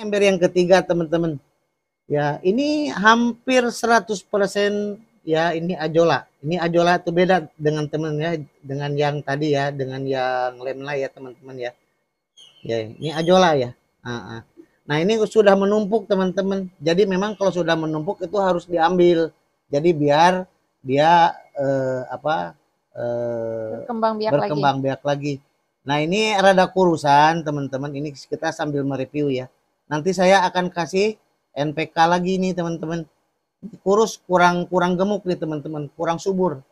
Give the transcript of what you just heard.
Ember yang ketiga teman-teman. Ya, ini hampir 100% ya ini ajola. Ini ajola itu beda dengan teman ya, dengan yang tadi ya, dengan yang lemla ya teman-teman ya. Ya, ini ajola ya. Nah, ini sudah menumpuk teman-teman. Jadi memang kalau sudah menumpuk itu harus diambil. Jadi biar dia eh, apa eh, berkembang biak berkembang lagi. biak lagi. Nah, ini rada kurusan teman-teman. Ini kita sambil mereview ya. Nanti saya akan kasih NPK lagi nih teman-teman. Kurus kurang kurang gemuk nih teman-teman, kurang subur.